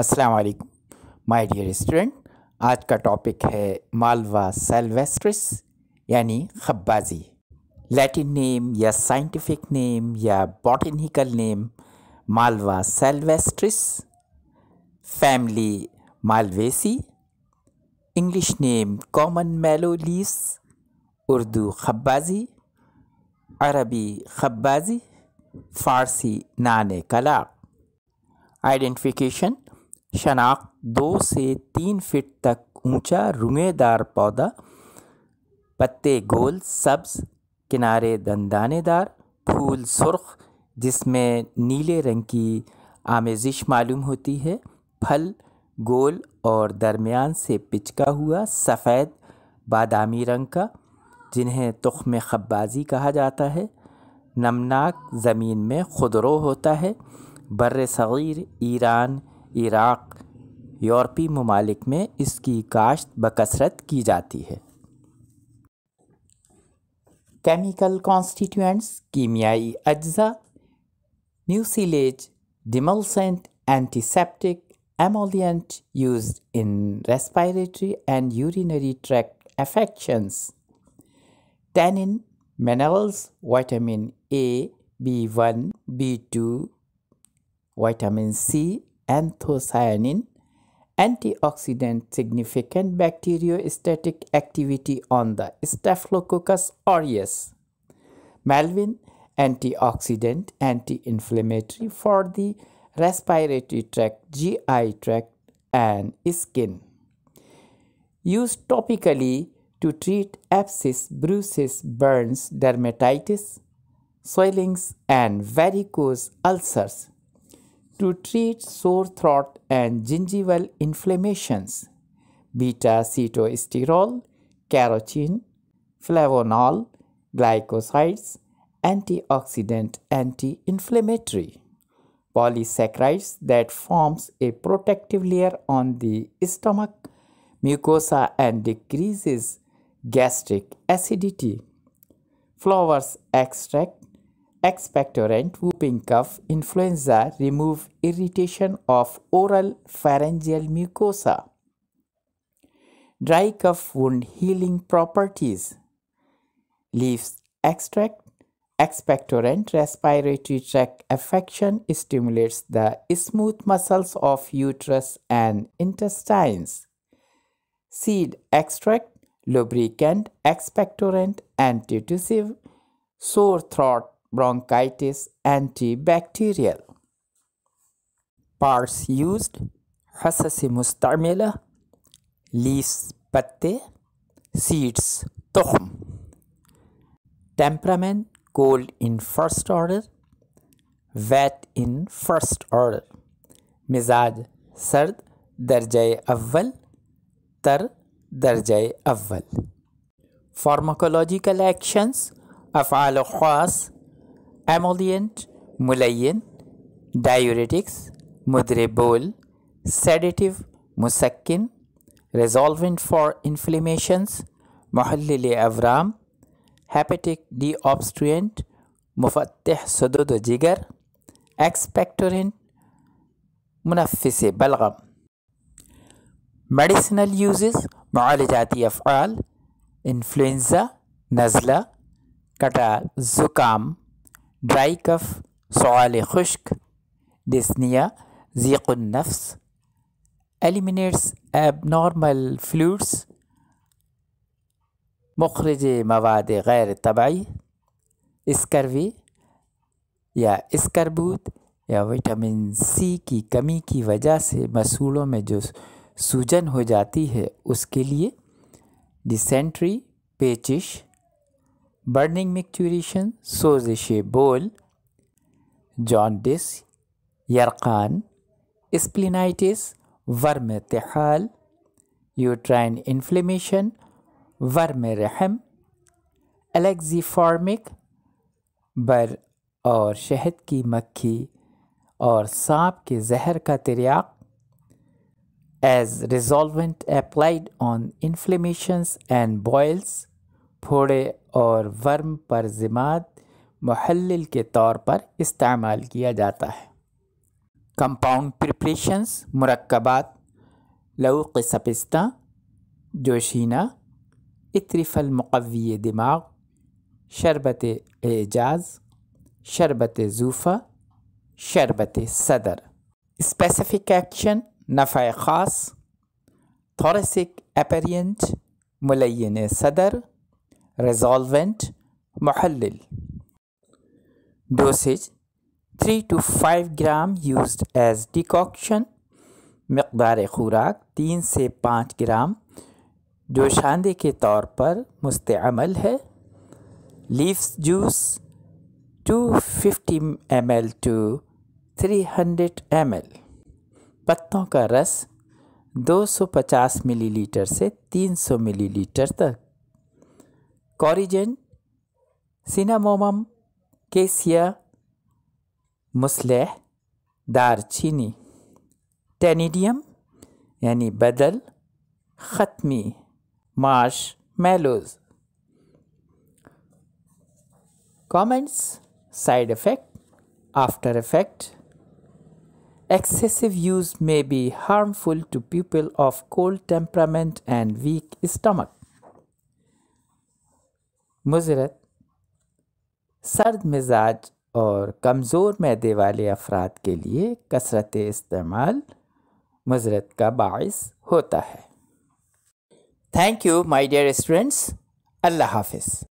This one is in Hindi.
अस्सलाम वालेकुम माय डियर स्टूडेंट आज का टॉपिक है मालवा सेल्वेस्ट्रिस यानी खब्बाजी लैटिन नेम या साइंटिफिक नेम या botanical name Malva sylvestris family Malvaceae English name common mallows Urdu खब्बाजी अरबी खब्बाजी फ़ारसी नान कला आइडेंटिफिकेशन शनाख्त दो से तीन फीट तक ऊंचा रुएदार पौधा पत्ते गोल सब्ज किनारे दंदानेदार फूल सुर्ख जिसमें नीले रंग की आमेजिश मालूम होती है फल गोल और दरमियान से पिचका हुआ सफ़ेद बादामी रंग का जिन्हें तुख्म खब्बाजी कहा जाता है नमनाक ज़मीन में खुदरो होता है बर सग़ीर ईरान इराक़ यूरोपी ममालिक में इसकी काश्त बकसरत की जाती है केमिकल कॉन्स्टिट्यूएंट्स कीमियाई अज्जा mucilage demulcent antiseptic emollient use in respiratory and urinary tract affections tannin affections vitamin A B one B two vitamin C anthocyanin, antioxidant significant bacteriostatic activity on the Staphylococcus aureus. Malvin antioxidant anti-inflammatory for the respiratory tract, GI tract and skin. Used topically to treat abscess, bruises, burns, dermatitis, swellings and varicose ulcers to treat sore throat and gingival inflammations. Beta-acetosterol, carotene, flavonol, glycosides, antioxidant, anti-inflammatory. Polysaccharides that forms a protective layer on the stomach mucosa and decreases gastric acidity. Flowers extract expectorant, whooping cough, influenza remove irritation of oral pharyngeal mucosa. Dry cough wound healing properties. Leaves extract, expectorant, respiratory tract affection stimulates the smooth muscles of uterus and intestines. Seed extract, lubricant, expectorant, antitussive, sore throat bronchitis antibacterial parts used हसस मुस्तमिला लीव्स पत्ते सीड्स तखम temperament cold in first order wet in first order मिजाज सर्द दर्ज अव्वल तर दर्ज अव्वल फार्माकोलॉजिकल एक्शंस अफ़ाल ख़ास emollient, mullayen, diuretics, mudrebol, sedative, musakkin, resolvent for inflammations, muhallili avram, hepatic deobstruent, mufattih sudud jigar, expectorant, मुनफिस बलगम Medicinal uses, मालजाती अफ़ाल Influenza, Nasla, kata, Zukam. Dry cough सवाल खुश्क डिस्निया ज़ीक़ुलनफ्स एलिमिनेट्स एबनॉर्मल फ्लूड्स मुखरज मवाद गैर तबाही स्करवी या इसकरबूत या विटामिन सी की कमी की वजह से मसूलों में जो सूजन हो जाती है उसके लिए डिसेंट्री पेचिश बर्निंग मिक्चुरीशन सोजिश बोल जॉन्डिस यरकान स्प्लिनाइटिस वर्म तिहाल यूट्राइन इन्फ्लेमेशन वर्म रहम एलेक्जीफॉर्मिक बर और शहद की मक्खी और सांप के जहर का तिरक as resolvent applied on inflammations and boils फोड़े और वर्म पर ज़िमात महल के तौर पर इस्तेमाल किया जाता है कंपाउंड प्रिपरेशंस मरकबात लऊक़ सपिस्ता जोशीना इतरफल मकवी दिमाग शरबत एजाज शरबत जूफ़ा शरबत सदर स्पेसिफिक एक्शन नफ़ा ख़ास थॉरसिक एपेरियंट मुलैन सदर resolvent, محلل Dosage 3 to 5 gram used as decoction मकदार खुराक 3 से 5 ग्राम जोशांदे के तौर पर मुस्तमल है leaves juice 250 ml to 300 ml पत्तों का रस 250 मिलीलीटर से 300 मिलीलीटर तक Corrigen, Cinnamomum, Cassia, Musleh, Darcini. Tenidium, Yani Badal, Khatmi, Marsh, Mallows. Comments, Side effect, After effect. Excessive use may be harmful to people of cold temperament and weak stomach. मुजरत सर्द मिजाज और कमज़ोर मैदे वाले अफराद के लिए कसरत इस्तेमाल मुजरत का बायस होता है thank you my dear students अल्लाह हाफिज़